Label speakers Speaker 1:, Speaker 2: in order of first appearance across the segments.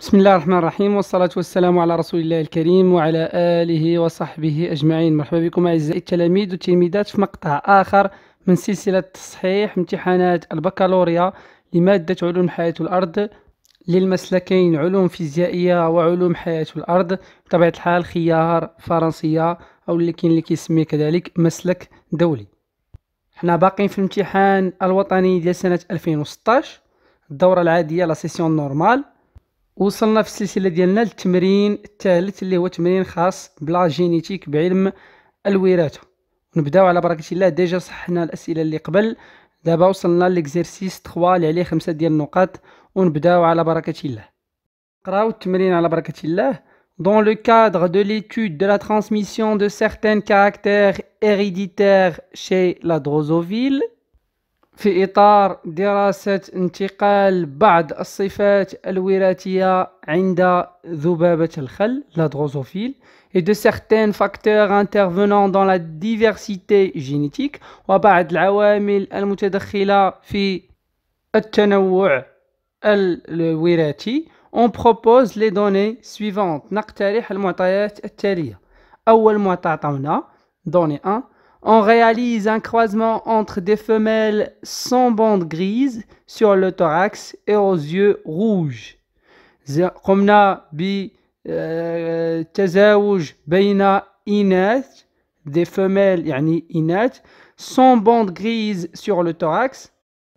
Speaker 1: بسم الله الرحمن الرحيم والصلاة والسلام على رسول الله الكريم وعلى آله وصحبه أجمعين مرحبا بكم أعزائي التلاميذ والتلميذات في مقطع آخر من سلسلة تصحيح امتحانات البكالوريا لمادة علوم حياة الأرض للمسلكين علوم فيزيائية وعلوم حياة الأرض بطبيعة الحال خيار فرنسية أو اللي كاين اللي كيسميه كذلك مسلك دولي حنا باقيين في الامتحان الوطني ديال سنة 2016 الدورة العادية لا سيسيون نورمال وصلنا في السلسله ديالنا للتمرين الثالث اللي هو تمرين خاص بلا جينيتيك بعلم الوراثه نبداو على بركه الله ديجا صحنا الاسئله اللي قبل دابا وصلنا ليكزيرسيس 3 اللي عليه خمسة ديال النقاط ونبداو على بركه الله قراو التمرين على بركه الله Dans le cadre de l'étude de la transmission de certains caractères héréditaires chez la drosophile, في إطار دراسة انتقال بعض الصفات الوراثية عند ذبابة الخل لا دروزوفيل et de certains facteurs intervenant dans la diversité génétique وبعض العوامل المتدخلة في التنوع الوراثي on propose les données suivantes نقترح المعطيات التالية أول معطى عطاونا données 1 on réalise un croisement entre des femelles sans bande grise sur le thorax et aux yeux rouges. قمنا بتزاوج بين إناث دي femelles يعني إناث sans bande grise sur le thorax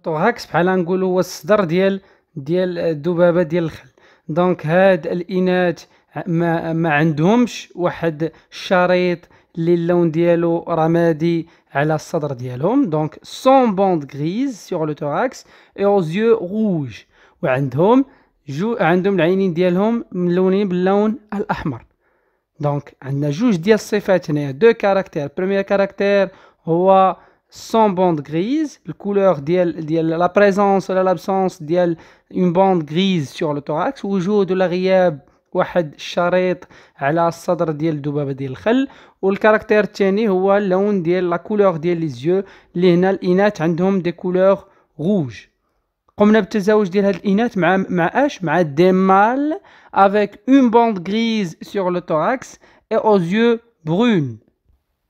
Speaker 1: thorax بحال نقولوا هو الصدر ديال ديال الذبابة ديال الخل دونك هاد الإناث ما, ما عندهمش واحد الشريط لون ديالو رمادي donc sans bande grise sur le thorax et aux yeux rouges وعندهم les عندهم العينين ديالهم ملونين باللون الاحمر دونك عندنا جوج ديال الصفات sans bande grise, la couleur la présence ou l'absence une bande grise sur le thorax, la rieb واحد الشريط على الصدر ديال الذبابه ديال الخل والكاركتير الثاني هو اللون ديال لا كولور ديال لي زيو اللي هنا الاناث عندهم دي كولور غوج قمنا بالتزاوج ديال هاد الاناث مع مع اش مع دي مال افيك اون بوند غريز سور لو توراكس اي او زيو برون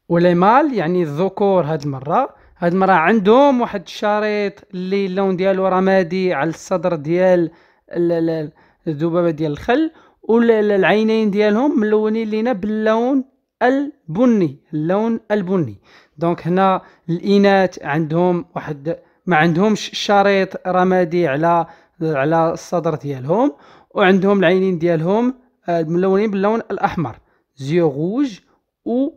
Speaker 1: ولي مال يعني الذكور هاد المره هاد المره عندهم واحد الشريط اللي اللون ديالو رمادي على الصدر ديال الذبابه ديال الخل والعينين ديالهم ملونين لينا باللون البني اللون البني دونك هنا الاناث عندهم واحد ما عندهمش شريط رمادي على على الصدر ديالهم وعندهم العينين ديالهم آه، ملونين باللون الاحمر زيو غوج و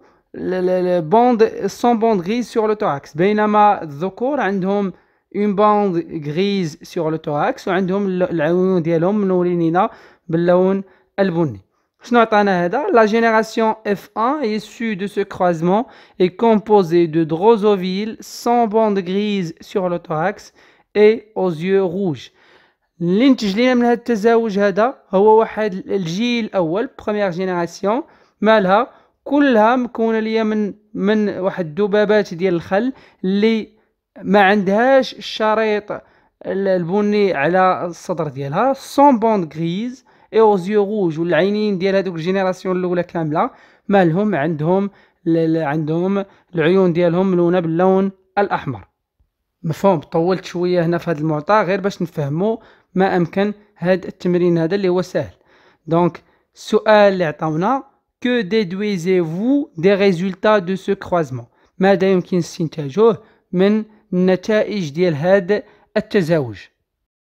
Speaker 1: بوند سون بوند غريز سور لو توراكس بينما الذكور عندهم اون بوند غريز سور لو توراكس وعندهم العيون ديالهم ملونين La génération F1 issue de ce croisement est composée de Drosoville sans bande grise sur le thorax et aux yeux rouges. de première génération. sans bande grise. زيو غوج والعينين ديال هذوك الجينيراسيون الاولى كامله مالهم عندهم عندهم العيون ديالهم ملونه باللون الاحمر مفهوم طولت شويه هنا في هذا المعطى غير باش نفهمو ما امكن هذا التمرين هذا اللي هو سهل دونك السؤال اللي عطاونا كو ديدويزي فو دي ريزولتا دو سو كروزمون ماذا يمكن استنتاجه من النتائج ديال هذا التزاوج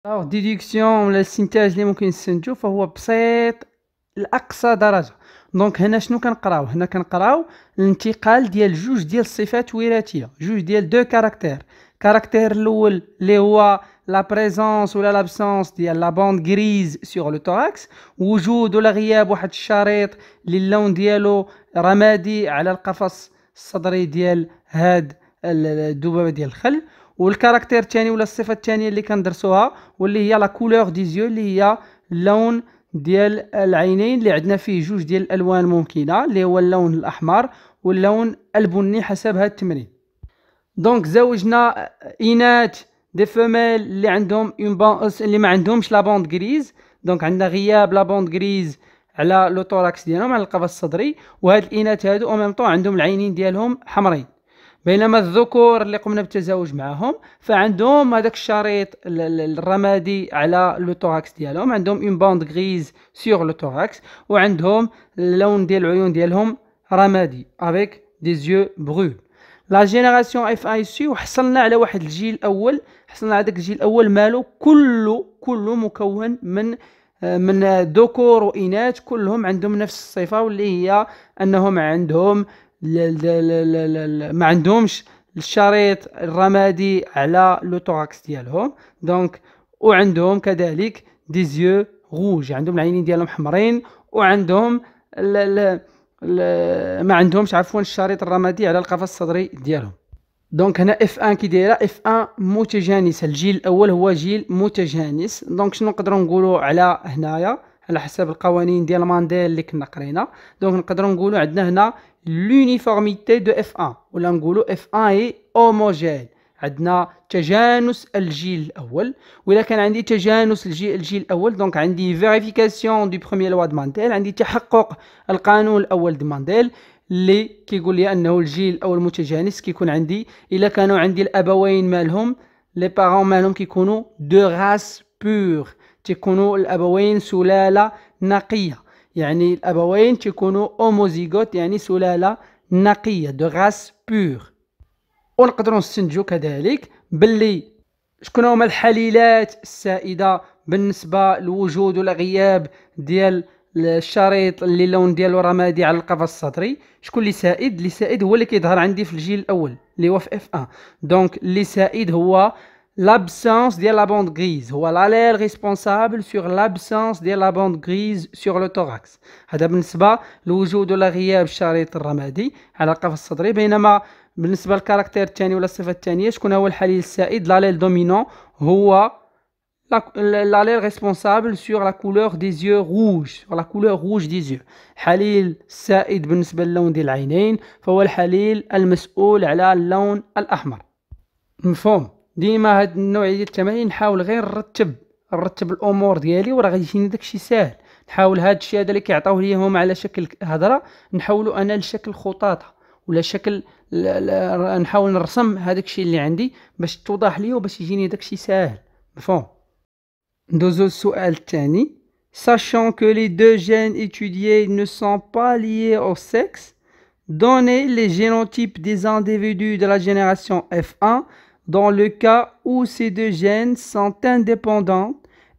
Speaker 1: او ديديكسيون ولا الاستنتاج اللي ممكن نستنتجو فهو بسيط لاقصى درجه دونك هنا شنو كنقراو هنا كنقراو الانتقال ديال جوج ديال الصفات وراثيه جوج ديال دو كاركتير كاركتير الاول اللي هو لا بريزونس ولا لابسونس ديال لا بوند غريز سور لو توراكس وجود ولا غياب واحد الشريط اللي اللون ديالو رمادي على القفص الصدري ديال هاد الذبابه ديال الخل والكاركتير الثاني ولا الصفه الثانيه اللي كندرسوها واللي هي لا كولور دي زيو اللي هي اللون ديال العينين اللي عندنا فيه جوج ديال الالوان ممكنه اللي هو اللون الاحمر واللون البني حسب هذا التمرين دونك زوجنا اينات دي فوميل اللي عندهم اون بان اللي ما عندهمش لا بوند غريز دونك عندنا غياب لا بوند غريز على لو توراكس ديالهم على القفص الصدري وهاد الاينات هادو او ميم طون عندهم العينين ديالهم حمرين بينما الذكور اللي قمنا بالتزاوج معهم فعندهم هذاك الشريط الرمادي على لو توراكس ديالهم عندهم اون باند غريز سيغ لو توراكس وعندهم اللون ديال العيون ديالهم رمادي افيك دي زيو بغول لا جينيراسيون اف اي سي وحصلنا على واحد الجيل الاول حصلنا على داك الجيل الاول مالو كله كله مكون من آه، من ذكور واناث كلهم عندهم نفس الصفه واللي هي انهم عندهم لا لا لا لا لا لا ما عندهمش الشريط الرمادي على لوتوراكس ديالهم دونك وعندهم كذلك دي زيو غوج عندهم العينين ديالهم حمرين وعندهم لا لا لا ما عندهمش عفوا الشريط الرمادي على القفص الصدري ديالهم دونك هنا اف 1 كي دايره اف 1 متجانسه الجيل الاول هو جيل متجانس دونك شنو نقدروا نقولوا على هنايا على حساب القوانين ديال مانديل اللي كنا قرينا دونك نقدروا نقولوا عندنا هنا لونيفورميتي دو اف 1 ولا نقولوا اف 1 اي اوموجين عندنا تجانس الجيل الاول واذا كان عندي تجانس الجيل, الجيل الاول دونك عندي فيريفيكاسيون دو بروميير لوا دمانديل عندي تحقق القانون الاول دمانديل لي اللي كيقول لي انه الجيل الاول متجانس كيكون عندي الا كانوا عندي الابوين مالهم لي بارون مالهم كيكونوا دو راس بور تيكونوا الابوين سلاله نقيه يعني الأبوين تيكونوا أوموزيغوت يعني سلالة نقية دو غاس بور ونقدروا نستنتجوا كذلك باللي شكون هما الحليلات السائدة بالنسبة لوجود ولا غياب ديال الشريط اللي اللون ديالو رمادي على القفص الصدري شكون اللي سائد اللي سائد هو اللي كيظهر عندي في الجيل الاول اللي هو في اف 1 دونك اللي سائد هو l'absence de la bande grise هو الالير ريسبونسابل سور لابسونس ديال لا bande غريز سور لو توراكس هذا بالنسبة لوجود ولا غياب الشريط الرمادي على القفص الصدري بينما بالنسبة للكاركتير الثاني ولا الصفة الثانية شكون هو الحليل السائد l'allèle دومينون هو l'allèle responsable sur la couleur des yeux rouges sur la couleur rouge des yeux حليل السائد بالنسبة للون ديال العينين فهو الحليل المسؤول على اللون الأحمر مفهوم ديما هاد النوعيه ديال التمارين نحاول غير نرتب نرتب الامور ديالي وراه غيجيني داكشي ساهل نحاول هاد الشيء هذا اللي كيعطيوه ليا هما على شكل هضره نحاولو انا لشكل خطاطه ولا شكل لا لا نحاول نرسم هذاك الشيء اللي عندي باش توضح ليا وباش يجيني داك الشيء ساهل مفهوم ندوزو السؤال الثاني sachant que les deux gènes étudiés ne sont pas liés au sexe donnez les génotypes des individus de la génération F1 dans le cas où ces deux gènes sont indépendants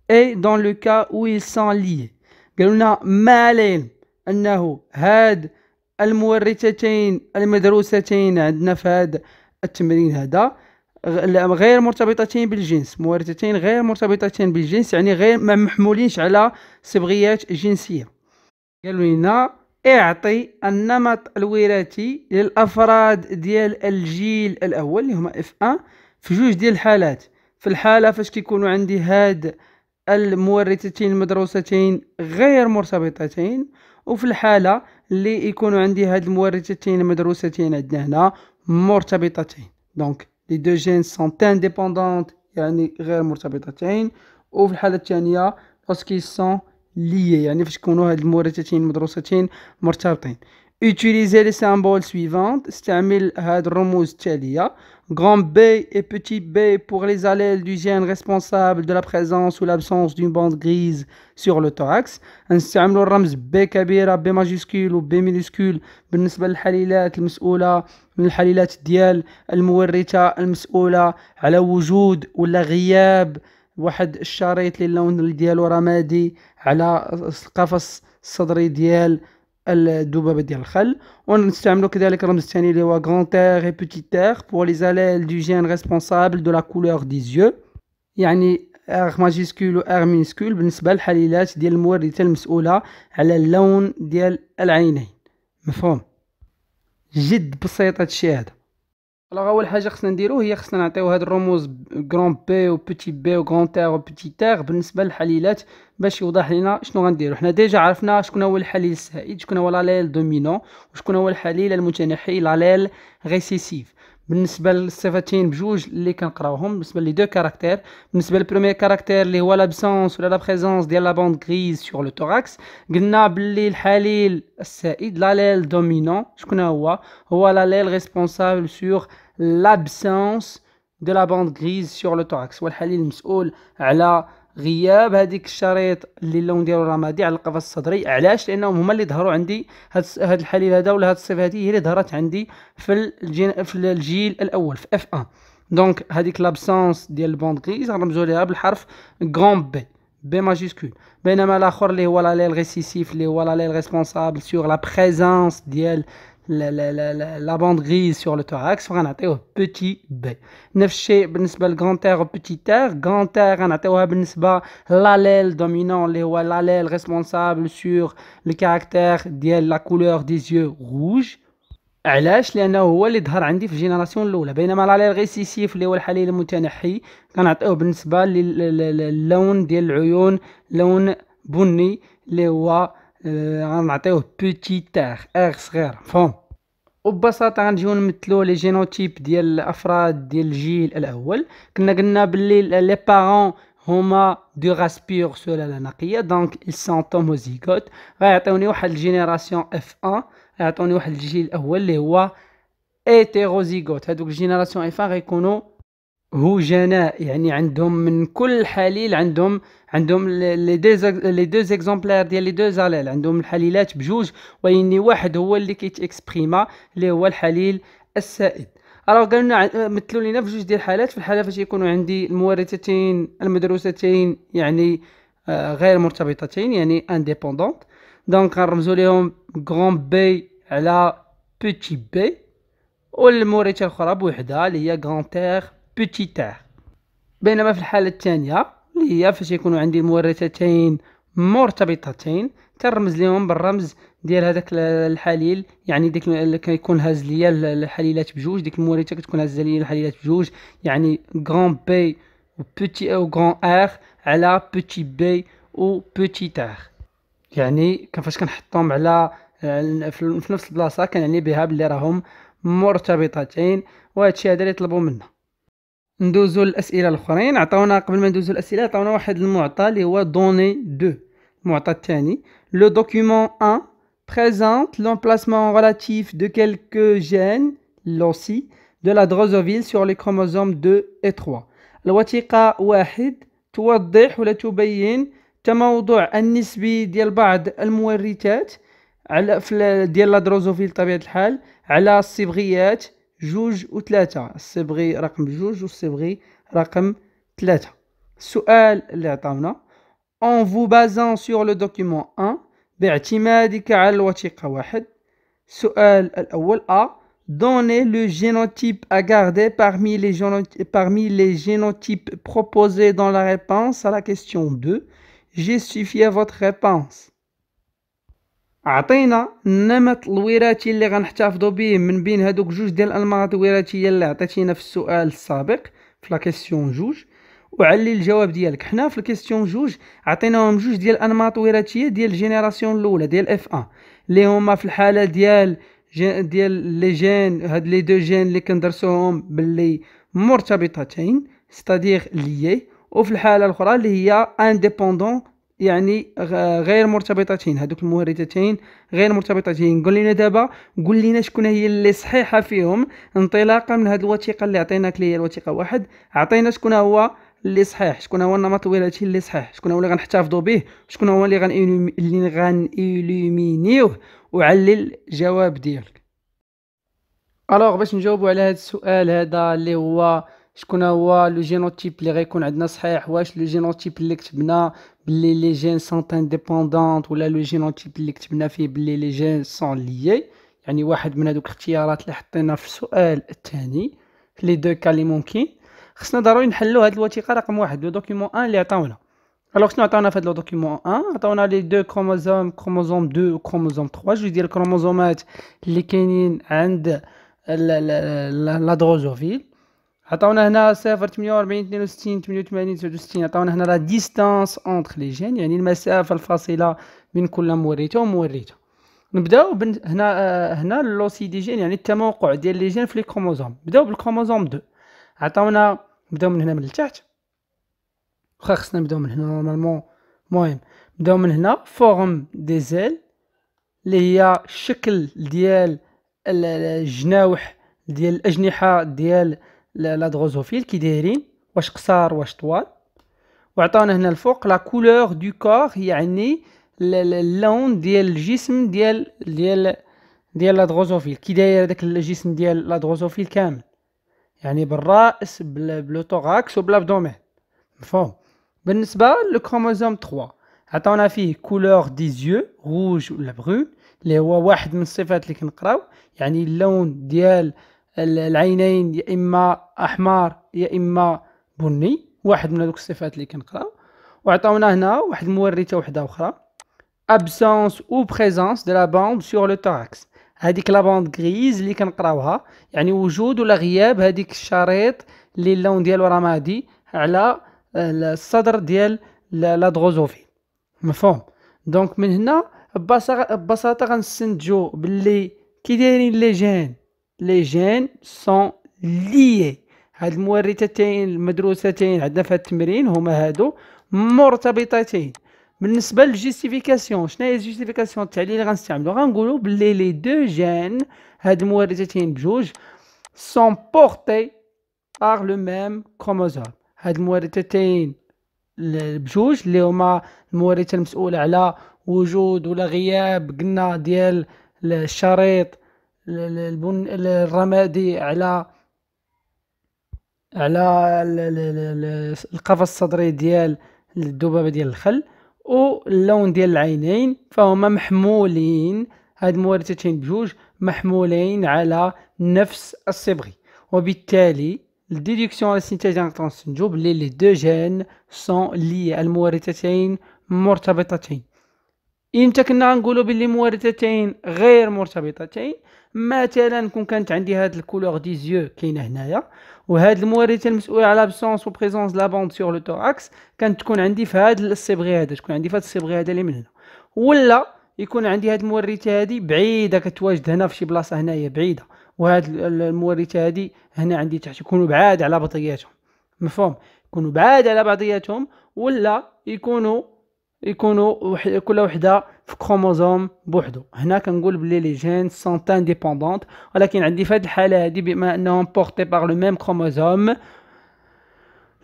Speaker 1: et dans le cas où ils sont liés قالوا لنا ما علينا انه هاد المورثتين المدروستين عندنا في هاد التمرين هذا غير مرتبطتين بالجنس مورثتين غير مرتبطتين بالجنس يعني غير ما محمولينش على صبغيات جنسيه قالوا لنا اعطي النمط الوراثي للافراد ديال الجيل الاول اللي هما اف 1 في جوج ديال الحالات في الحاله فاش كيكونوا عندي هاد المورثتين المدروستين غير مرتبطتين وفي الحاله اللي يكونوا عندي هاد المورثتين المدروستين عندنا هنا مرتبطتين دونك لي دو جين سون انديبوندونت يعني غير مرتبطتين وفي الحاله الثانيه باسكو سون ليا يعني فاش تكونوا هاد المورثتين المدروستين مرتبطين utiliser les symboles suivants. استعمل هاد الرموز التالية. Grand B et petit b pour les allèles du gène responsable de la présence ou l'absence d'une bande grise sur le thorax. نستعملوا الرمز B كبيرة B majuscule ou B minuscule بالنسبة للحليلات المسؤولة من الحليلات ديال المورثة المسؤولة على وجود ولا غياب واحد الشريط اللي اللون ديالو رمادي على القفص الصدري ديال الدبابه ديال الخل ونستعملوا كذلك الرمز الثاني اللي هو غران تير اي بوتي تير بور لي زاليل دو جين ريسبونسابل دو لا كولور دي زيو يعني ار ماجيسكول و ار مينسكول بالنسبه للحليلات ديال المورثه المسؤوله على اللون ديال العينين مفهوم جد بسيط هادشي هذا الوغ اول حاجه خصنا نديرو هي خصنا نعطيو هاد الرموز غران بي و بوتي بي و غران تير و بوتي تير بالنسبه للحليلات باش يوضح لينا شنو غنديرو حنا ديجا عرفنا شكون هو الحليل السائد شكون هو لاليل دومينون وشكون هو الحليل المتنحي لاليل ريسيسيف Nous sommes les deux caractères. Le premier caractère, les oies l'absence ou la présence de la bande grise sur le thorax. Gnablil Halil, c'est l'allèle dominant. Ou l'allèle responsable sur l'absence. دو لا باند غريز سور لو توراكس والحليل المسؤول على غياب هذيك الشريط اللي اللون ديالو رمادي على القفص الصدري علاش لانهم هما اللي ظهروا عندي هاد الحليل هذا ولا هاد الصفه هذه هي اللي ظهرت عندي في الجين في الجيل الاول في اف 1 دونك هذيك لابسونس ديال البوند غريز غنرمزو ليها بالحرف غران بي بي ماجيسكول بينما الاخر اللي هو لا ليل ريسيسيف اللي هو لا ليل ريسبونسابل سور لا بريزونس ديال la, bande grise sur le thorax, on a au petit b. Nefché, بالنسبة ben le grand R au petit r, grand R, on a l'allèle dominant, l'allèle responsable sur le caractère de la couleur des yeux rouge. علاش لانه هو اللي ظهر عندي في الجينيراسيون الاولى بينما اللي هو الحليل المتنحي كنعطيوه بالنسبه ديال العيون لون بني اللي آه، غنعطيوه بوتيت اغ اغ صغير فهم وببساطه غنجيو نمثلو لي جينوتيب ديال الافراد ديال الجيل الاول كنا قلنا بلي لي بارون هما دو غاس بيغ سلالة نقية دونك إل سون homozygotes غيعطيوني واحد الجينيراسيون اف أن غيعطوني واحد الجيل الاول اللي هو ايتيروزيغوت هادوك الجينيراسيون اف أن غيكونو هجناء يعني عندهم من كل حليل عندهم عندهم لي ديز لي دو اكزومبلير ديال لي دو اليل عندهم الحليلات بجوج ويني واحد هو اللي اكسبريما اللي هو الحليل السائد الوغ قالوا لنا مثلوا لينا في جوج ديال الحالات في الحاله فاش يكونوا عندي المورثتين المدروستين يعني آه، غير مرتبطتين يعني انديبوندونت دونك غنرمزوا لهم غون بي على بيتي بي والمورثه الاخرى بوحدها اللي هي غران تير بوتي بينما في الحالة الثانية اللي هي فاش يكونوا عندي مورثتين مرتبطتين ترمز لهم بالرمز ديال هذاك الحليل يعني ديك كيكون هاز ليا الحليلات بجوج ديك المورثه كتكون هاز ليا الحليلات بجوج يعني غون بي و بوتي او غون اخ على بوتي بي و بوتي تاخ يعني فاش كنحطهم على آه، في نفس البلاصه كنعني بها بلي راهم مرتبطتين وهادشي هذا اللي طلبوا منا ندوزو الاسئله الاخرين عطاونا قبل ما ندوزو الاسئله عطاونا واحد المعطى اللي هو دوني 2 المعطى الثاني لو دوكيومون 1 présente l'emplacement relatif de quelques gènes لوسي de la drosophilie sur les chromosomes 2 et 3 الوثيقه واحد توضح ولا تبين تموضع النسبي ديال بعض المورثات على ديال لا دروزوفيل طبيعه الحال على الصبغيات جوج وثلاثة الصبغي رقم جوج والصبغي رقم ثلاثة السؤال اللي عطاونا en vous basant sur le document 1 باعتمادك على الوثيقة واحد السؤال الأول A Donnez le génotype à garder parmi les, parmi les génotypes proposés dans la réponse à la question 2. Justifiez votre réponse. عطينا النمط الوراثي اللي غنحتفظوا به من بين هذوك جوج ديال الانماط الوراثيه اللي عطيتينا في السؤال السابق في لا كيسيون جوج وعلي الجواب ديالك حنا في الكيستيون جوج عطيناهم جوج ديال الانماط الوراثيه ديال الجينيراسيون الاولى ديال اف 1 اللي هما في الحاله ديال ديال لي جين هاد لي دو جين اللي كندرسوهم باللي مرتبطتين ستادير ليي وفي الحاله الاخرى اللي هي انديبوندون يعني غير مرتبطتين هذوك المورثتين غير مرتبطتين قول لنا دابا قول لنا شكون هي اللي صحيحه فيهم انطلاقا من هذه الوثيقه اللي عطيناك اللي هي الوثيقه واحد عطينا شكون هو اللي صحيح شكون هو النمط الوراثي اللي صحيح شكون هو اللي غنحتفظوا به شكون هو اللي غن اللي غنيلومينيوه وعلل الجواب ديالك الوغ باش نجاوبوا على هذا السؤال هذا اللي هو شكون هو لو جينوتيب اللي غيكون عندنا صحيح واش لو جينوتيب اللي كتبنا بلي لي جين سونت انديبوندونت ولا لو جينوتيب اللي كتبنا فيه بلي لي جين سون ليي يعني واحد من هذوك الاختيارات اللي حطينا في السؤال الثاني لي دو كا لي ممكن خصنا ضروري نحلو هاد الوثيقه رقم واحد لو دوكيمون ان اللي عطاونا الوغ شنو عطاونا في هاد لو دوكيمون ان عطاونا لي دو كروموزوم كروموزوم 2 و كروموزوم 3 جوج ديال الكروموزومات اللي كاينين عند لا دروزوفيل عطاونا هنا صفر 48 62 88 69 عطاونا هنا لا ديستانس اونتر لي جين يعني المسافه الفاصله بين كل موريته وموريته نبداو بن... هنا هنا لو سي دي جين يعني التموقع ديال لي جين في لي كروموزوم نبداو بالكروموزوم 2 عطاونا نبداو من هنا من التحت واخا خصنا نبداو من هنا نورمالمون المهم نبداو من هنا فورم دي زيل اللي هي الشكل ديال الجناوح ديال الاجنحه ديال لا دروزوفيل كي دايرين واش قصار واش طوال وعطاونا هنا الفوق لا كولور دو كور يعني اللون ديال الجسم ديال ديال ديال لا دروزوفيل كي داير داك الجسم ديال لا دروزوفيل كامل يعني بالراس بالبلوتوراكس وبلابدومين مفهوم بالنسبه للكروموزوم 3 عطاونا فيه كولور دي زيو روج ولا برون اللي هو واحد من الصفات اللي كنقراو يعني اللون ديال العينين يا اما احمر يا اما بني واحد من هذوك الصفات اللي كنقراو وعطاونا هنا واحد المورثه وحده اخرى ابسونس او بريزونس دو لا باند سور لو تاكس هذيك لا باند غريز اللي كنقراوها يعني وجود ولا غياب هذيك الشريط اللي اللون ديالو رمادي على الصدر ديال لا دروزوفي مفهوم دونك من هنا ببساطه غنستنتجو باللي كي دايرين لي جين لي جين سون ليي هاد المورثتين المدروستين عندنا في التمرين هما هادو مرتبطتين بالنسبه للجيستيفيكاسيون شنو هي الجيستيفيكاسيون التعليل اللي غنستعملو غنقولو بلي لي دو جين هاد المورثتين بجوج سون بورتي بار لو ميم كروموزوم هاد المورثتين بجوج اللي هما المورثه المسؤوله على وجود ولا غياب قلنا ديال الشريط البن الرمادي على على القفص الصدري ديال الذبابه ديال الخل واللون ديال العينين فهما محمولين هاد المورثتين بجوج محمولين على نفس الصبغي وبالتالي الديدكسيون الاستنتاج نقدر نستنتجو بلي لي دو جين سون لي المورثتين مرتبطتين كنا نقولوا باللي مورثتين غير مرتبطتين مثلا كون كانت عندي هاد الكولور دي زيو كاينه هنايا وهاد المورثه المسؤوله على لابسونس وبريزونس لا بوند سور لو توراكس كانت تكون عندي في هاد الصبغي هذا تكون عندي في هاد الصبغي هذا اللي من هنا ولا يكون عندي هاد المورثه هادي بعيده كتواجد هنا في شي بلاصه هنايا بعيده وهاد المورثه هادي هنا عندي تحت يكونوا بعاد على بعضياتهم مفهوم يكونوا بعاد على بعضياتهم ولا يكونوا les gènes sont indépendants chromosome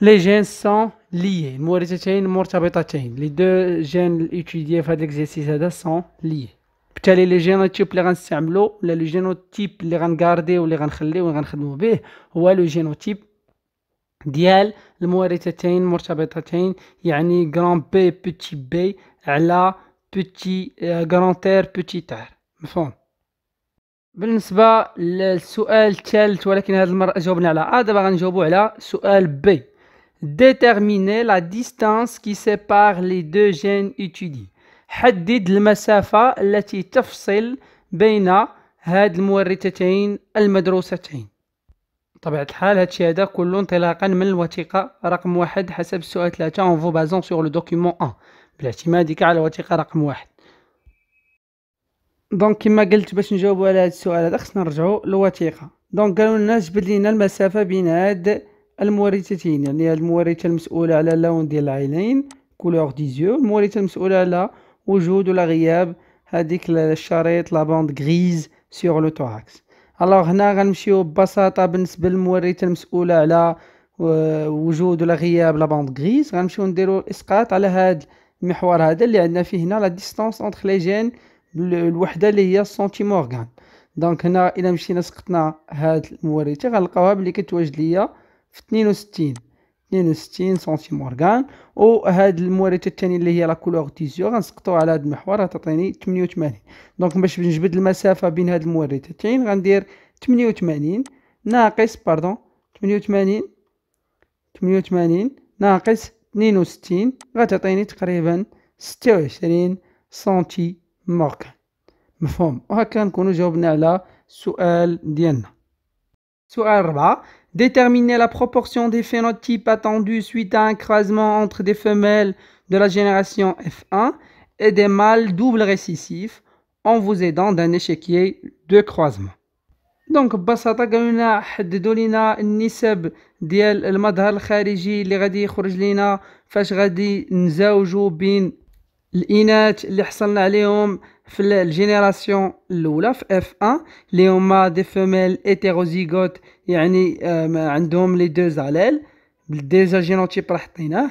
Speaker 1: les sont liés les deux gènes étudiés dans cet sont liés les génotypes sont liés. les ou ديال المورثتين مرتبطتين يعني غران بي بوتي بي على بوتي غران تير بوتي تير مفهوم بالنسبة للسؤال الثالث ولكن هذه المرة جاوبنا على ا دابا غنجاوبو على سؤال بي déterminer la distance qui sépare les deux gènes étudiés حدد المسافة التي تفصل بين هاد المورثتين المدروستين بطبيعة الحال هادشي هذا كله انطلاقا من الوثيقة رقم واحد حسب السؤال ثلاثة اون فو بازون سوغ لو دوكيمون ان بالاعتماد ديك على الوثيقة رقم واحد دونك كما قلت باش نجاوبو على هاد السؤال هذا خصنا نرجعو للوثيقة دونك قالوا لنا جبد لينا المسافة بين هاد المورثتين يعني هاد المورثة المسؤولة على اللون ديال العينين كولور زيو المورثة المسؤولة على وجود ولا غياب هاديك الشريط لا بوند غريز سوغ لو توراكس الوغ هنا غنمشيو ببساطه بالنسبه للموريت المسؤوله على وجود ولا غياب لا باند غريز غنمشيو نديرو الاسقاط على هاد المحور هذا اللي عندنا فيه هنا لا ديستانس اونتر لي جين الوحده اللي هي سنتيمورغان اورغان دونك هنا الا مشينا سقطنا هاد الموريات غنلقاوها بلي كتواجد ليا في 62 62 سنتيم اورغان وهاد المورد الثاني اللي هي لا كولور دي زيو غنسقطو على هاد المحور تعطيني 88 دونك باش نجبد المسافه بين هاد الموريتين غندير 88 ناقص باردون 88 88 ناقص 62 غتعطيني تقريبا 26 سنتيم اورغان مفهوم وهكا نكونوا جاوبنا على السؤال ديالنا سؤال 4 Déterminer la proportion des phénotypes attendus suite à un croisement entre des femelles de la génération F1 et des mâles double récessifs en vous aidant d'un échiquier de croisement. دونك ببساطة قالولنا حددوا لينا النسب ديال المظهر الخارجي اللي غادي يخرج فاش 1 يعني ما عندهم لي دو زاليل ديجا جينوتيب راه حطيناه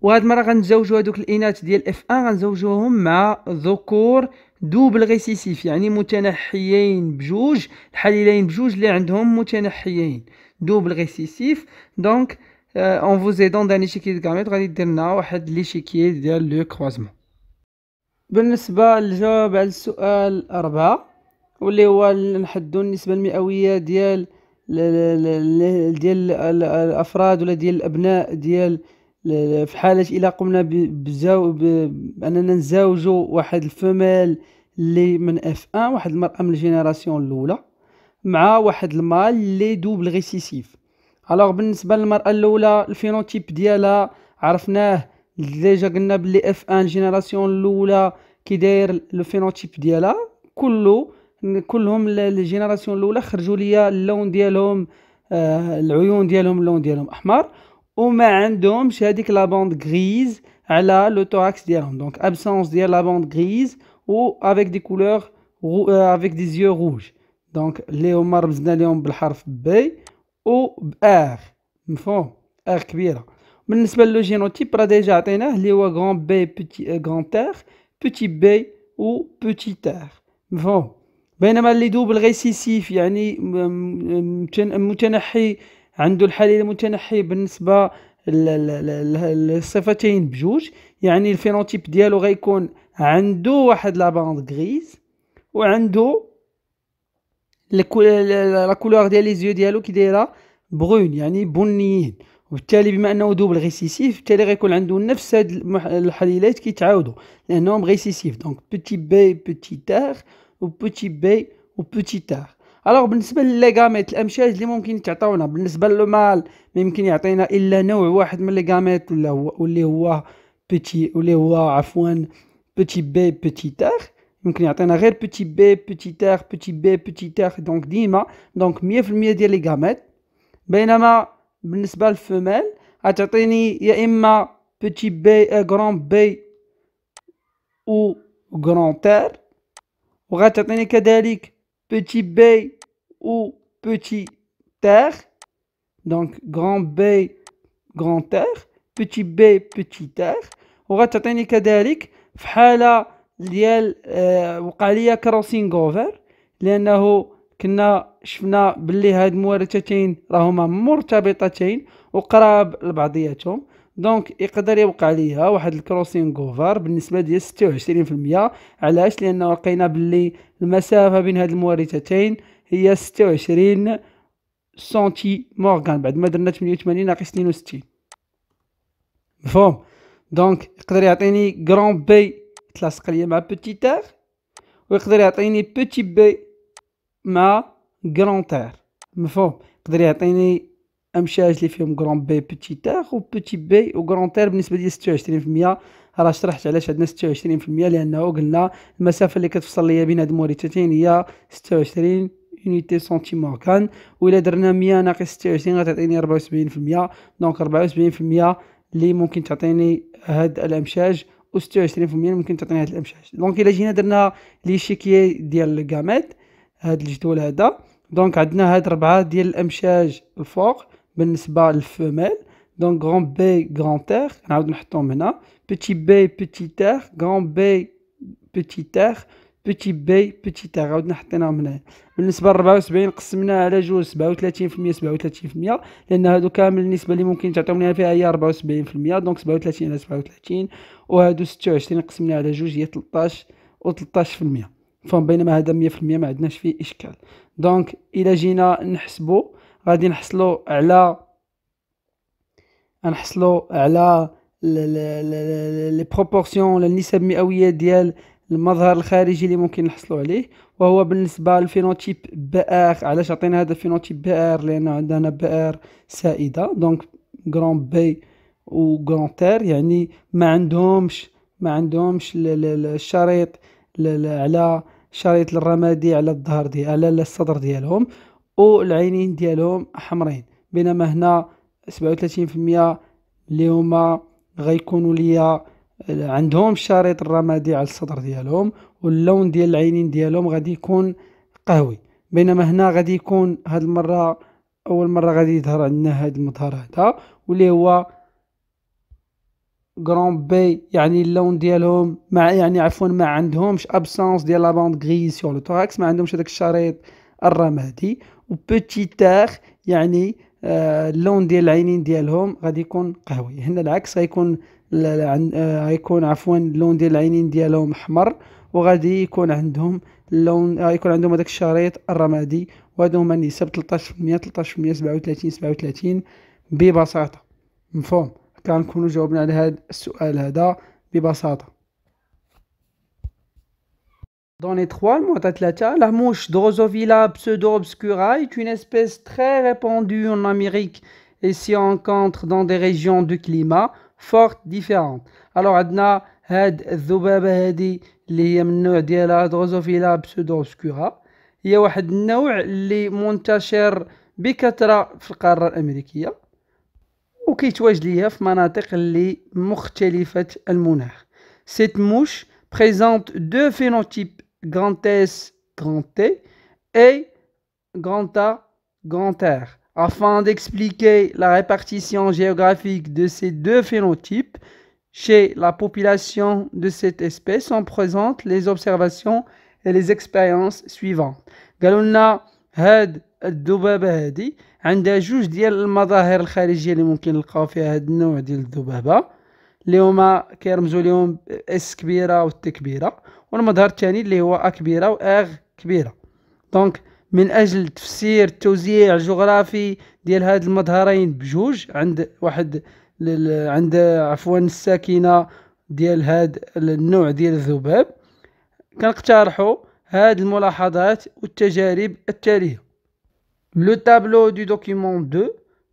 Speaker 1: وهاد المره غنزوجو هادوك الاناث ديال اف 1 غنزوجوهم مع ذكور دوبل ريسيسيف يعني متنحيين بجوج الحليلين بجوج اللي عندهم متنحيين دوبل ريسيسيف دونك اون فوز ايدون دان ليشيكي غاميت غادي دير لنا واحد ليشيكي ديال لو كروزمون بالنسبه للجواب على السؤال أربعة واللي هو نحدو النسبه المئويه ديال ديال الافراد ولا ديال الابناء ديال في حاله الا قمنا بزاو باننا نزاوجوا واحد الفمال اللي من اف 1 واحد المراه من الجينيراسيون الاولى مع واحد المال اللي دوبل ريسيسيف الوغ بالنسبه للمراه الاولى الفينوتيب ديالها عرفناه ديجا قلنا بلي اف 1 الجينيراسيون الاولى كي داير الفينوتيب ديالها كله كلهم الجينيراسيون الاولى خرجوا لي اللون ديالهم آه العيون ديالهم اللون ديالهم احمر وما عندهمش هذيك لا بوند غريز على لو توراكس ديالهم دونك ابسونس ديال لا بوند غريز و افيك دي كولور افيك دي زيو روج دونك لي هما رمزنا لهم بالحرف بي و بار مفهوم ار كبيره بالنسبه للوجينوتيب راه ديجا عطيناه اللي هو غران بي بوتي غران تير بوتي بي و بوتي تير مفهوم بينما اللي دوب الغيسيسيف يعني متنحي عنده الحليل المتنحي بالنسبه للصفتين بجوج يعني الفينوتيب ديالو غيكون عنده واحد لاباند غريز وعنده لا كولور ديال لي زيو ديالو كي دايره بغون يعني بنيين وبالتالي بما انه دوبل غيسيسيف بالتالي غيكون عنده نفس هاد الحليلات كيتعاودوا لانهم غيسيسيف دونك بوتي بي بوتي تار وبوتي بي وبوتي تار الوغ بالنسبه لليغاميت الامشاج اللي ممكن تعطونا بالنسبه للمال ما يمكن يعطينا الا نوع واحد من ليغاميت ولا هو واللي هو بوتي واللي هو عفوا بوتي بي بوتي تار ممكن يعطينا غير بوتي بي بوتي تار بوتي بي بوتي تار دونك ديما دونك 100% ديال ليغاميت بينما بالنسبه للفيميل غتعطيني يا اما بوتي بي غران بي و غران R وغتعطيني كذلك بوتي بي و بوتي تير دونك غران بي غران تير بوتي بي بوتي تير وغتعطيني كذلك في حالة ديال آه وقع ليا كروسينغ اوفر لانه كنا شفنا باللي هاد المورثتين راهما مرتبطتين وقراب لبعضياتهم دونك يقدر يوقع ليها واحد الكروسينغ اوفر بالنسبه ديال 26% علاش لانه لقينا باللي المسافه بين هاد المورثتين هي 26 سنتي مورغان بعد ما درنا 88 ناقص 62 مفهوم دونك يقدر يعطيني غران بي تلاصق ليا مع بوتي تير ويقدر يعطيني بوتي بي مع غران تير مفهوم يقدر يعطيني امشاج لي فيهم كرون بي بوتي تاغ و وبوتي بي و كرون تير بالنسبه لي 26% راه شرحت علاش عندنا 26% لانه قلنا المسافه اللي كتفصل ليا بين هاد الموريتاتين هي 26 يونيتي سنتيمون كان و الا درنا 100 ناقص 26 غتعطيني 74% دونك 74% اللي ممكن تعطيني هاد الامشاج و 26% ممكن تعطيني هاد الامشاج دونك الا جينا درنا لي شيكي ديال الكامات هاد الجدول هذا دونك عندنا هاد ربعه ديال الامشاج الفوق بالنسبه للفميل دونك غون بي غون تير نعاود نحطهم هنا بيتي بي بيتي تير غون بي بيتي تير بيتي بي بيتي تير عاودنا حطيناهم هنا بالنسبه ل 74 قسمناها على جوج 37% 37% لان هادو كامل النسبه اللي ممكن تعطيهم لنا فيها هي 74% دونك 37 على 37 وهادو 26 قسمناها على جوج هي 13 و 13% فهم بينما هذا 100% ما عندناش فيه اشكال دونك الى جينا نحسبو غادي نحصلوا على غنحصلوا على لي بروبورسيون ولا النسب المئويه ديال المظهر الخارجي اللي ممكن نحصلوا عليه وهو بالنسبه للفينوتيب ار علاش عطينا هذا فينوتيب ار لان عندنا بي ار سائده دونك غران بي و غران تير يعني ما عندهمش ما عندهمش الشريط على شريط الرمادي على الظهر ديال على الصدر ديالهم والعينين ديالهم حمرين بينما هنا 37% اللي هما غيكونوا ليا عندهم الشريط الرمادي على الصدر ديالهم واللون ديال العينين ديالهم غادي يكون قهوي بينما هنا غادي يكون هاد المره اول مره غادي يظهر عندنا هاد المظهر هذا واللي هو غران بي يعني اللون ديالهم مع يعني عفوا ما عندهمش ابسونس ديال لا باند غري سور لو توراكس ما عندهمش هذاك الشريط الرمادي وبوتيت تاغ يعني آه، اللون ديال العينين ديالهم غادي يكون قهوي هنا العكس غيكون آه، غيكون عفوا اللون ديال العينين ديالهم احمر وغادي يكون عندهم اللون غيكون آه، عندهم هذاك الشريط الرمادي وهذو هما النسب 13% 13% 37 37 ببساطه مفهوم كنكونوا جاوبنا على هذا السؤال هذا ببساطه Dans les trois, la mouche Drosophila pseudo est une espèce très répandue en Amérique et s'y rencontre dans des régions de climat fortes différentes. Alors, Adna, Had, Zubaba, Hadi, Liyamno, Diala, Drosophila pseudo-obscura. Il y a un nom qui est montacher Bikatra, Fkar, Américia. Ou qui est un lief, Manatek, Li, Mouchtelifet, Al-Munah. Cette mouche présente deux phénotypes grand S, grand T et grand A, grand R. Afin d'expliquer la répartition géographique de ces deux phénotypes, chez la population de cette espèce, on présente les observations et les expériences suivantes. اللي هما كيرمزوا ليهم اس كبيره والت كبيره والمظهر الثاني اللي هو ا كبيره واغ كبيره دونك من اجل تفسير التوزيع الجغرافي ديال هاد المظهرين بجوج عند واحد عند عفوا الساكنه ديال هاد النوع ديال الذباب كنقترحوا هاد الملاحظات والتجارب التاليه لو تابلو دو دوكيمون 2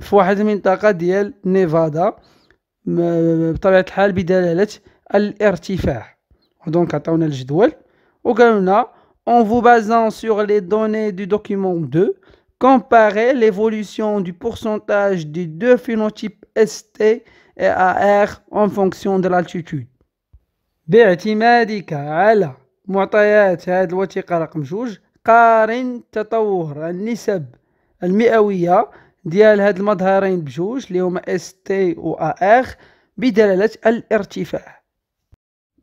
Speaker 1: في واحد المنطقة ديال نيفادا بطبيعة الحال بدلالة الارتفاع دونك عطاونا الجدول وقالوا لنا en فو بازان sur لي دوني دو دوكيمون 2 comparez l'évolution du pourcentage دو deux phénotypes ST et AR en fonction de l'altitude باعتمادك على معطيات هذه الوثيقة رقم جوج قارن تطور النسب المئوية ديال هاد المظهرين بجوج اللي هما اس تي و ا اخ بدلاله الارتفاع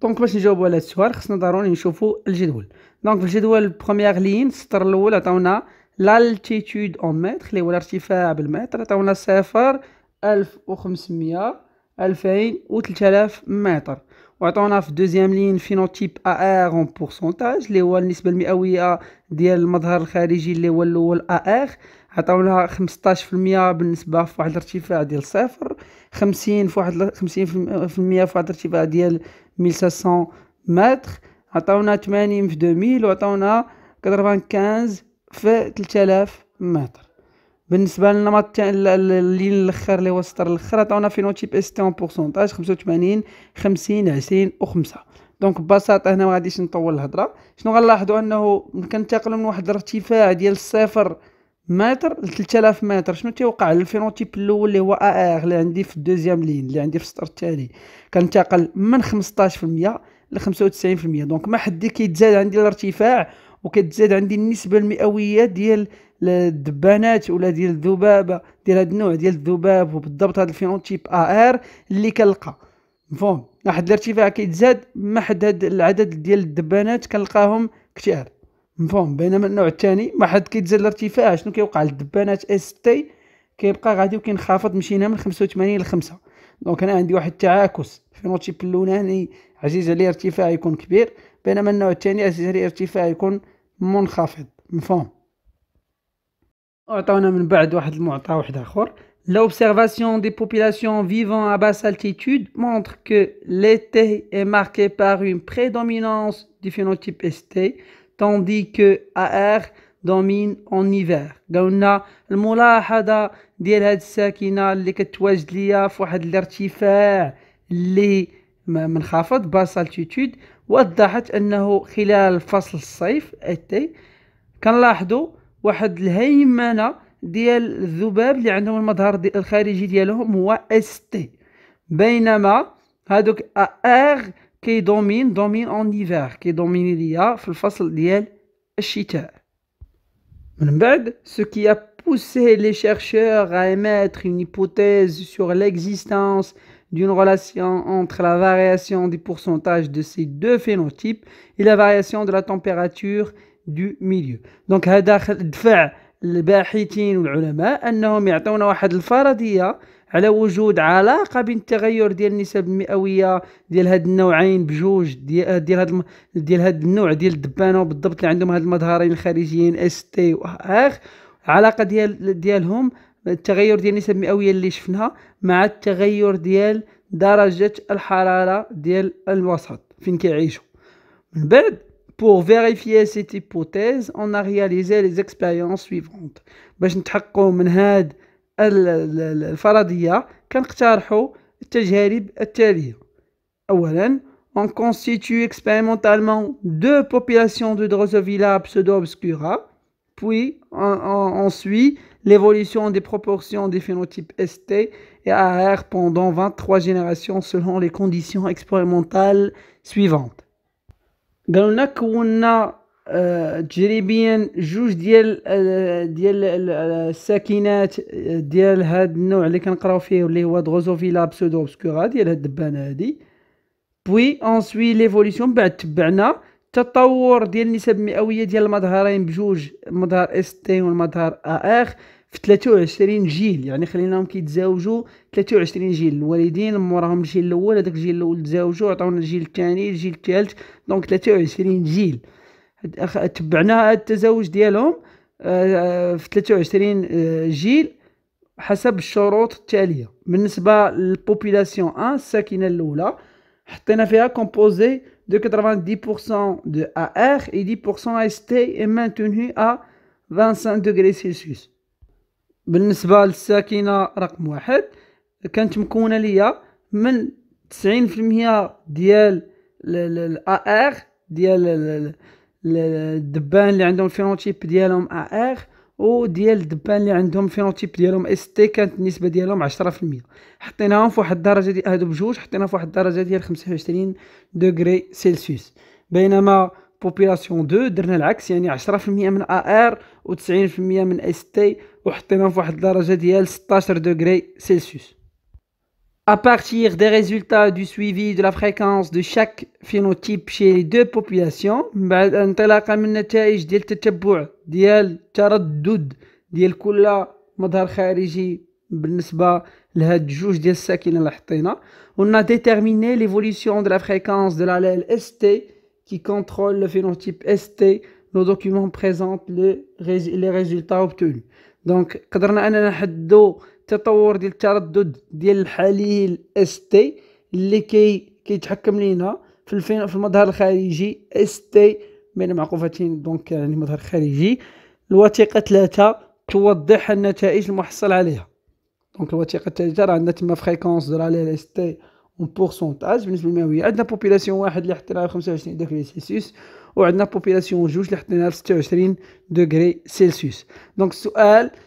Speaker 1: دونك باش نجاوبوا على هاد السؤال خصنا ضروري نشوفوا الجدول دونك في الجدول البروميير لين السطر الاول عطاونا لالتيتود اون متر اللي هو الارتفاع بالمتر عطاونا صفر ألف وخمسمية ألفين وتلتلاف متر عطاونا في دوزيام لين فينوتيب ا ار اون بورسونتاج اللي هو النسبه المئويه ديال المظهر الخارجي اللي هو الاول ا ار عطاو لها 15% بالنسبه في واحد الارتفاع ديال صفر 50 في واحد 50% في واحد الارتفاع ديال 1500 متر عطاونا 80 في 2000 وعطاونا 95 في 3000 متر بالنسبه للنمط مات الليل الاخر اللي هو السطر الاخر عطاونا في نوتيب اس تي اون بورسونتاج 85 50 20 و5 دونك ببساطه هنا ما غاديش نطول الهضره شنو غنلاحظوا انه كنتقلوا من واحد الارتفاع ديال الصفر متر ل 3000 متر شنو تيوقع الفينوتيب الاول اللي هو ا ار اللي عندي في الدوزيام لين اللي عندي في السطر الثاني كنتقل من 15% ل 95% دونك ما حد كيتزاد عندي الارتفاع وكتزاد عندي النسبه المئويه ديال الدبانات ولا ديال الذبابه ديال هذا النوع ديال الذباب وبالضبط هذا الفينوتيب ا ار اللي كنلقى مفهوم واحد الارتفاع كيتزاد ما حد هاد العدد ديال الدبانات كنلقاهم كتير مفهوم بينما النوع الثاني ما حد كيتزاد الارتفاع شنو كيوقع للدبانات اس تي كيبقى غادي وكينخفض مشينا من 85 ل 5 دونك انا عندي واحد التعاكس الفينوتيب اللوناني عزيز عليه ارتفاع يكون كبير بينما النوع الثاني عزيز عليه ارتفاع يكون منخفض مفهوم عطاونا من بعد واحد المعطى واحد اخر L'observation des populations vivant à basse altitude montre que l'été est marqué par une prédominance du phénotype ST tandis que AR دومين en hiver. قلنا الملاحظه ديال هاد الساكنه اللي كتواجد ليا فواحد الارتفاع اللي منخفض باس التيتود وضحت انه خلال فصل الصيف اتي كنلاحظوا واحد الهيمنه ديال الذباب اللي عندهم المظهر دي الخارجي ديالهم هو اس تي بينما هادوك ار qui domine en hiver qui domine l'IA le الفصل ديال الشتاء من بعد ce qui a poussé les chercheurs à émettre une hypothèse sur l'existence d'une relation entre la variation du pourcentage de ces deux phénotypes et la variation de la température du milieu. Donc, هذا دفع الباحثين والعلماء أنهم يعطونا واحد الفرضية على وجود علاقه بين التغير ديال النسب المئويه ديال هاد النوعين بجوج ديال آه، ديال هاد ديال هاد النوع ديال الدبانه وبالضبط اللي عندهم هاد المظهرين الخارجيين اس تي واخ علاقه ديال ديالهم التغير ديال النسب المئويه اللي شفناها مع التغير ديال درجه الحراره ديال الوسط فين كيعيشوا من بعد Pour vérifier cette hypothèse, on a réalisé les expériences suivantes. باش نتحققوا من هاد الفرضية كنقترحوا التجارب التالية on constitue expérimentalement deux populations de Drosophila pseudo-obscura, puis on, suit l'évolution des proportions des phénotypes ST et AR pendant 23 générations selon les conditions expérimentales suivantes. تجريبيا جوج ديال آه، ديال آه، الساكنات آه، ديال هاد النوع اللي كنقراو فيه اللي هو دغوزوفيلا اوبسكورا ديال هاد الدبانه هادي بوي انسوي ليفوليسيون بعد تبعنا التطور ديال النسب المئويه ديال المظهرين بجوج مظهر اس تي والمظهر ا اخ في 23 جيل يعني خليناهم كيتزاوجوا 23 جيل الوالدين موراهم الجيل الاول هذاك الجيل الاول تزاوجوا عطاونا الجيل الثاني الجيل الثالث دونك 23 جيل تبعناها التزوج ديالهم آه، آه، في 23 آه، جيل حسب الشروط التاليه بالنسبه للبوبولاسيون 1 الساكنه الاولى حطينا فيها كومبوزي دو 90% دو ار اي 10% اس تي اي maintenu ا 25 degrés سيلسيوس بالنسبة للساكنة رقم واحد كانت مكونة ليا من 90% ديال ال AR ديال الدبان اللي عندهم فينوتيب ديالهم ا ار وديال الدبان اللي عندهم فينوتيب ديالهم اس تي كانت النسبه ديالهم 10% حطيناهم في واحد الدرجه ديال هادو بجوج حطينا في واحد الدرجه ديال 25 دوغري سيلسيوس بينما بوبولاسيون 2 درنا العكس يعني 10% من ا ار و90% من اس تي وحطيناهم في واحد الدرجه ديال 16 دوغري سيلسيوس A partir des résultats du suivi de la fréquence de chaque phénotype chez les deux populations بعد on a déterminé l'évolution de la fréquence de l'allèle ST qui contrôle le phénotype ST nos documents présentent les résultats obtenus donc قدرنا اننا نحددوا التطور ديال التردد ديال الحليل اس تي اللي كي كيتحكم لينا في في المظهر الخارجي اس تي بين معقوفتين دونك يعني مظهر خارجي الوثيقه ثلاثة توضح النتائج المحصل عليها دونك الوثيقه الثالثه راه عندنا تما فريكونس درا عليها اس تي اون بورسونتاج بالنسبه للمئويه عندنا بوبيلاسيون واحد اللي حطيناها 25 ديغري سيلسيوس وعندنا بوبيلاسيون جوج اللي حطيناها 26 دوغري سيلسيوس دونك السؤال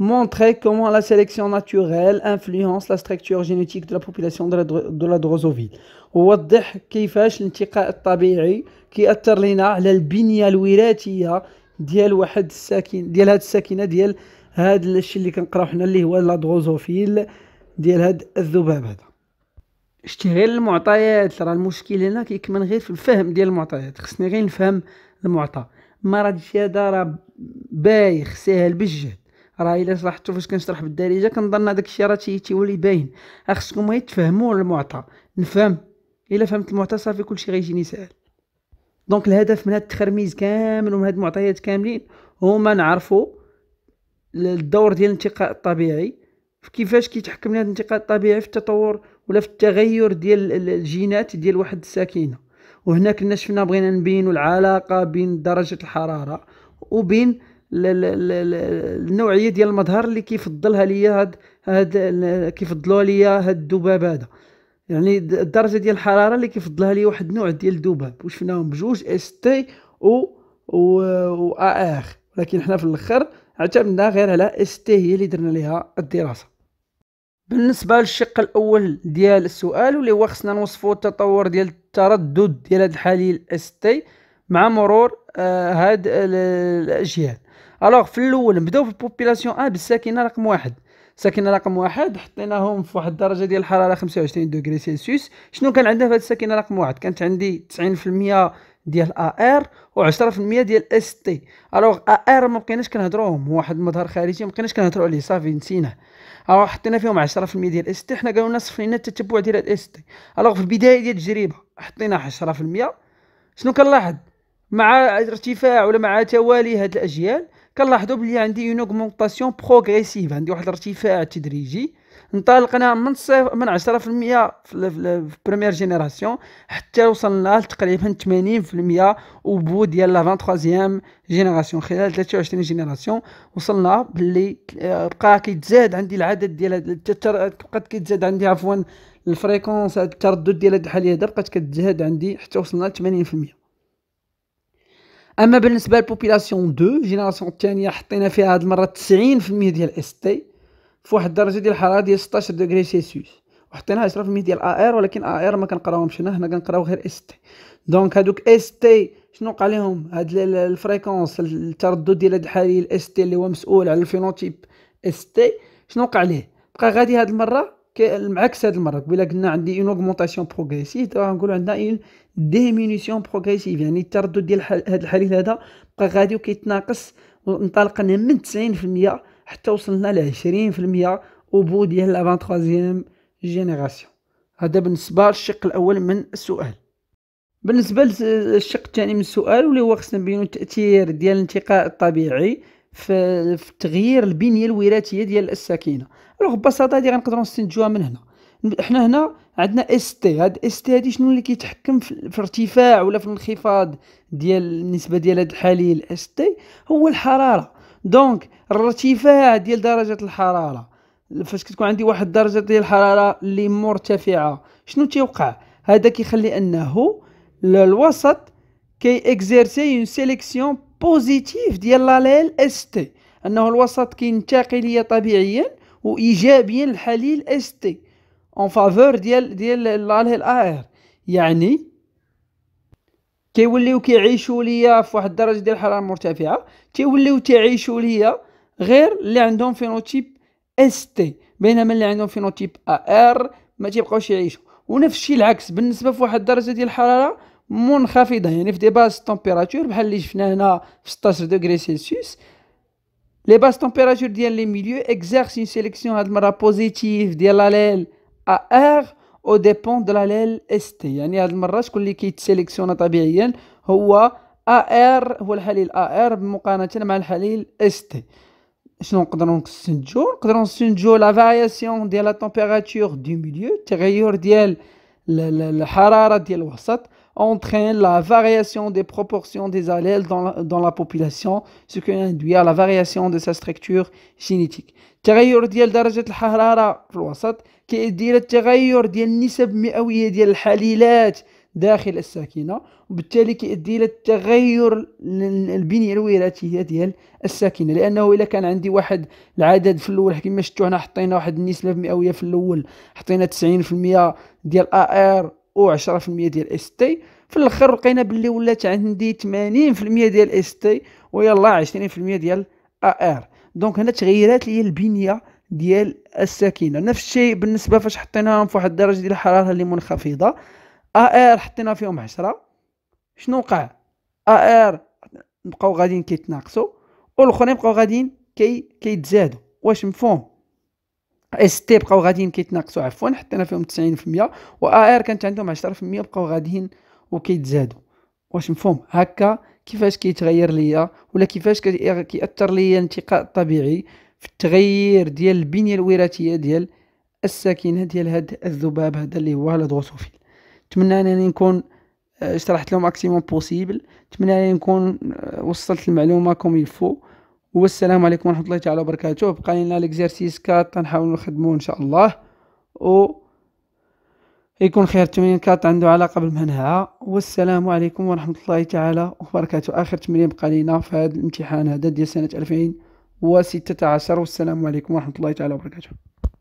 Speaker 1: montrer comment la sélection naturelle influence la structure génétique de la population de la, de ووضح كيفاش الانتقاء الطبيعي كيأثر لينا على البنيه الوراثيه ديال واحد الساكن ديال هاد الساكنه ديال هاد الشيء اللي كنقراو حنا اللي هو لا دروزوفيل ديال هاد الذباب هذا شتي غير المعطيات راه المشكل هنا كيكمن غير في الفهم ديال المعطيات خصني غير نفهم المعطى ما راه هذا راه بايخ ساهل بجد راه الا لاحظتوا فاش كنشرح بالدارجه كنظن هذاك الشيء راه تيولي باين خصكم غير تفهموا المعطى نفهم الا فهمت المعطى صافي كلشي غيجيني ساهل دونك الهدف من هاد التخرميز كامل ومن هاد المعطيات كاملين هما نعرفوا الدور ديال الانتقاء الطبيعي كيفاش كيتحكم لهذا الانتقاء الطبيعي في التطور ولا في التغير ديال الجينات ديال واحد الساكنه وهنا كنا شفنا بغينا نبينوا العلاقه بين درجه الحراره وبين النوعيه ديال المظهر اللي كيفضلها ليا هاد هاد كيفضلوها ليا هاد الذباب هذا يعني الدرجه ديال الحراره اللي كيفضلها ليا واحد النوع ديال الذباب وشفناهم بجوج اس تي و و, و اخ ولكن حنا في الاخر اعتمدنا غير على اس تي هي اللي درنا ليها الدراسه بالنسبه للشق الاول ديال السؤال واللي هو خصنا نوصفوا التطور ديال التردد ديال هاد الحليل اس تي مع مرور آه، هاد الاجيال الوغ في الاول نبداو في البوبيلاسيون ان بالساكنه رقم واحد الساكنه رقم واحد حطيناهم في واحد الدرجه ديال الحراره 25 دوغري سيلسيوس شنو كان عندنا في هذه الساكنه رقم واحد كانت عندي 90% ديال ار و 10% ديال اس تي الوغ ار ما بقيناش كنهضروهم هو واحد المظهر خارجي ما بقيناش كنهضروا عليه صافي نسيناه الوغ حطينا فيهم 10% ديال اس تي حنا قالوا لنا صفر لنا التتبع ديال اس تي الوغ في البدايه ديال التجربه حطينا 10% شنو كنلاحظ مع ارتفاع ولا مع توالي هاد الاجيال كنلاحظوا بلي عندي اون اوغمونطاسيون بروغريسيف عندي واحد الارتفاع تدريجي انطلقنا من صفر من 10% في البريمير جينيراسيون حتى وصلنا لتقريبا 80% وبو بو ديال لا 23 جينيراسيون خلال 23 جينيراسيون وصلنا باللي آه، بقى كيتزاد عندي العدد ديال بقات كيتزاد عندي عفوا الفريكونس التردد ديال هاد الحاليه بقات كتزاد عندي حتى وصلنا 80% اما بالنسبه للبوبيلاسيون 2 جينيراسيون الثانيه حطينا فيها هذه المره 90% ديال اس تي في واحد الدرجه ديال الحراره ديال 16 دوغري سيلسيوس وحطينا 10% ديال ار ولكن ار ما كنقراوهمش هنا حنا كنقراو غير اس تي دونك هادوك اس تي شنو وقع لهم هاد الفريكونس التردد ديال هاد الحالي الاس تي اللي هو مسؤول على الفينوتيب اس تي شنو وقع ليه بقى غادي هاد المره العكس هاد المره قبيله قلنا عندي اون اوغمونطاسيون بروغريسيف دابا نقولوا عندنا اون ديمينيسيون بروغريسيف يعني التردد ديال هاد الحليل هذا بقى غادي وكيتناقص انطلقنا من 90% حتى وصلنا ل 20% وبو ديال لا 23 جينيراسيون هذا بالنسبه للشق الاول من السؤال بالنسبه للشق الثاني من السؤال واللي هو خصنا نبينو التاثير ديال الانتقاء الطبيعي في تغيير البنيه الوراثيه ديال الساكنه الوغ ببساطه هذه غنقدروا نستنتجوها من هنا احنا هنا عندنا اس تي هاد اس تي هادي شنو اللي كيتحكم في الارتفاع ولا في الانخفاض ديال النسبه ديال هاد الحليل اس تي هو الحراره دونك الارتفاع ديال درجه الحراره فاش كتكون عندي واحد الدرجه ديال الحراره اللي مرتفعه شنو تيوقع هذا كيخلي انه الوسط كي اكزيرسي اون سيليكسيون بوزيتيف ديال لاليل اس تي انه الوسط كينتقي ليا طبيعيا وايجابيا الحليل اس تي اون فافور ديال ديال الاله ار يعني كيوليو كيعيشوا ليا في واحد الدرجه ديال الحراره مرتفعه كيوليو تعيشوا ليا غير اللي عندهم فينوتيب اس تي بينما اللي عندهم فينوتيب ار ما تيبقاوش يعيشوا ونفس الشيء العكس بالنسبه في واحد الدرجه ديال الحراره منخفضه يعني في دي باس تمبيراتور بحال اللي شفنا هنا في 16 دوغري سيلسيوس Les basses températures du milieu exercent une sélection positive de l'allèle AR au dépend de l'allèle ST. Il y a une sélection de sélection de la qui est AR ou l'allèle AR, qui est le l'allèle ST. Nous la variation de la température du milieu, qui est la variation de la température du milieu. entraîne la variation des proportions des allèles dans la, dans la population ce qui induit à la variation de sa structure génétique التغير ديال درجة الحرارة في الوسط كيدير التغير ديال النسب المئوية ديال الحليلات داخل الساكنة وبالتالي كيؤدي إلى التغير البنية الوراثية ديال الساكنة لأنه إلا كان عندي واحد العدد في الأول كما شفتو هنا حطينا واحد النسبة المئوية في الأول حطينا 90% ديال أر و10% ديال اس تي في الاخر لقينا باللي ولات عندي 80% ديال اس تي ويلا 20% ديال ا ار دونك هنا تغيرات هي البنيه ديال الساكنه نفس الشيء بالنسبه فاش حطيناهم في واحد الدرجه ديال الحراره اللي منخفضه ا ار حطينا فيهم 10 شنو وقع ا ار بقاو غاديين كيتناقصوا والاخرين بقاو غاديين كي كيتزادوا واش مفهوم اس تي بقاو غاديين كيتناقصوا عفوا حطينا فيهم 90% و ار كانت عندهم 10% بقاو غاديين وكيتزادوا واش مفهوم هكا كيفاش كيتغير ليا ولا كيفاش كيأثر ليا الانتقاء الطبيعي في التغير ديال البنيه الوراثيه ديال الساكنه ديال هاد الذباب هذا اللي هو الدروسوفيل نتمنى انني نكون آه، شرحت لهم ماكسيموم بوسيبل نتمنى انني نكون آه، وصلت المعلومه كوم يلفو والسلام عليكم ورحمه الله تعالى وبركاته بقى لنا ليكزارسيس كات تنحاولوا نخدموه ان شاء الله و يكون خير التمرين كات عنده علاقه بالمنهى والسلام عليكم ورحمه الله تعالى وبركاته اخر تمرين بقى لنا في هذا الامتحان هذا ديال سنه 2016 والسلام عليكم ورحمه الله تعالى وبركاته